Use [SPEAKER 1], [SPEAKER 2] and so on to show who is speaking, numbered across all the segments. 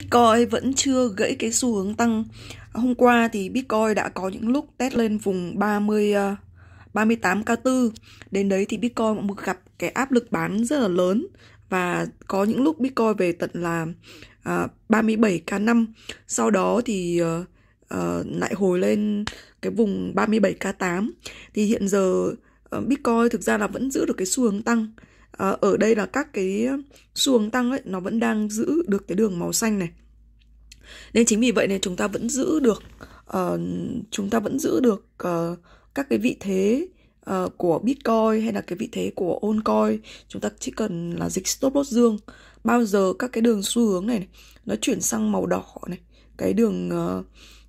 [SPEAKER 1] Bitcoin vẫn chưa gãy cái xu hướng tăng. Hôm qua thì Bitcoin đã có những lúc test lên vùng 30 38k4. Ờ, Đến đấy thì Bitcoin cũng gặp cái áp lực bán rất là lớn và có những lúc Bitcoin về tận là uh, ờ, 37k5. Sau đó thì uh, uh, lại hồi lên cái vùng 37k8. Thì hiện giờ uh, Bitcoin thực ra là vẫn giữ được cái xu hướng tăng à, ở đây là các cái xuồng tăng ấy nó vẫn đang giữ được cái đường màu xanh này nên chính vì vậy nên chúng ta vẫn giữ được uh, chúng ta vẫn giữ được uh, các cái vị thế uh, của Bitcoin hay là cái vị thế của Oncoin chúng ta chỉ cần là dịch stop loss dương bao giờ các cái đường xu hướng này, này nó chuyển sang màu đỏ này cái đường uh,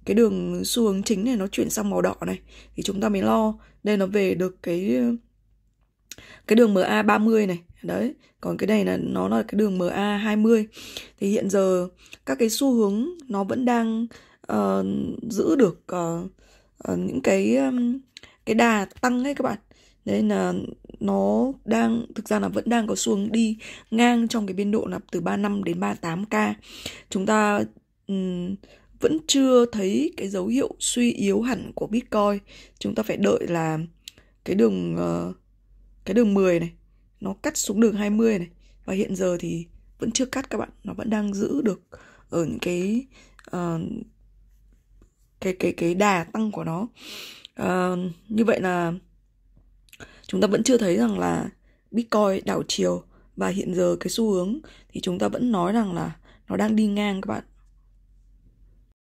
[SPEAKER 1] cái đường xu hướng chính này nó chuyển sang màu đỏ này thì chúng ta mới lo đây nó về được cái cái đường MA 30 này đấy còn cái này là nó là cái đường MA 20 thì hiện giờ các cái xu hướng nó vẫn đang uh, giữ được uh, uh, những cái um, cái đà tăng ấy các bạn nên là nó đang thực ra là vẫn đang có xuống đi ngang trong cái biên độ là từ 35 đến 38k chúng ta um, vẫn chưa thấy cái dấu hiệu suy yếu hẳn của bitcoin chúng ta phải đợi là cái đường uh, cái đường 10 này nó cắt xuống đường 20 này và hiện giờ thì vẫn chưa cắt các bạn nó vẫn đang giữ được ở những cái uh, cái cái cái đà tăng của nó uh, như vậy là chúng ta vẫn chưa thấy rằng là bitcoin đảo chiều và hiện giờ cái xu hướng thì chúng ta vẫn nói rằng là nó đang đi ngang các bạn